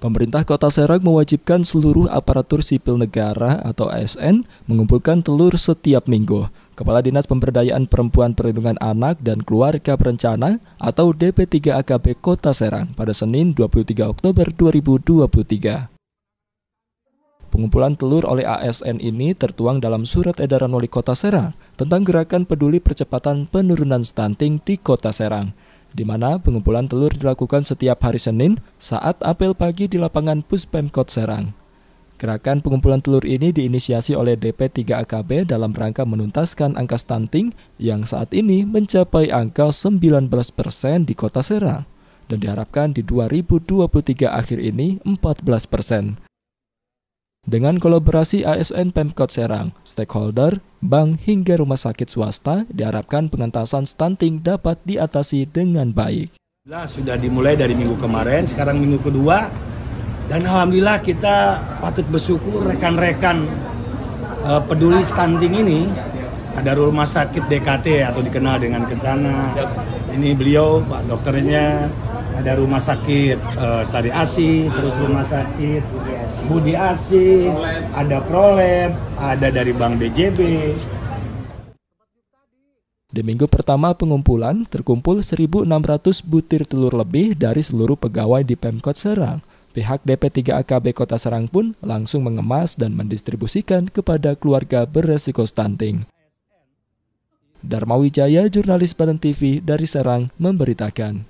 Pemerintah Kota Serang mewajibkan seluruh aparatur sipil negara atau ASN mengumpulkan telur setiap minggu. Kepala Dinas Pemberdayaan Perempuan Perlindungan Anak dan Keluarga Berencana atau DP3 AKB Kota Serang pada Senin 23 Oktober 2023. Pengumpulan telur oleh ASN ini tertuang dalam surat edaran Wali Kota Serang tentang gerakan peduli percepatan penurunan stunting di Kota Serang di mana pengumpulan telur dilakukan setiap hari Senin saat apel pagi di lapangan Puspemkot Serang. Gerakan pengumpulan telur ini diinisiasi oleh DP3AKB dalam rangka menuntaskan angka stunting yang saat ini mencapai angka 19% di kota Serang dan diharapkan di 2023 akhir ini 14%. Dengan kolaborasi ASN Pemkot Serang, stakeholder, bank hingga rumah sakit swasta diharapkan pengentasan stunting dapat diatasi dengan baik. Sudah dimulai dari minggu kemarin, sekarang minggu kedua, dan alhamdulillah kita patut bersyukur rekan-rekan eh, peduli stunting ini ada rumah sakit DKT atau dikenal dengan Kencana. Ini beliau Pak dokternya ada rumah sakit uh, Sari Asi, terus rumah sakit Budi Asi, ada Prolab, ada dari Bank BJB. Di minggu pertama pengumpulan, terkumpul 1.600 butir telur lebih dari seluruh pegawai di Pemkot Serang. Pihak DP3 AKB Kota Serang pun langsung mengemas dan mendistribusikan kepada keluarga beresiko stunting. Darmawijaya, jurnalis Banten TV dari Serang, memberitakan.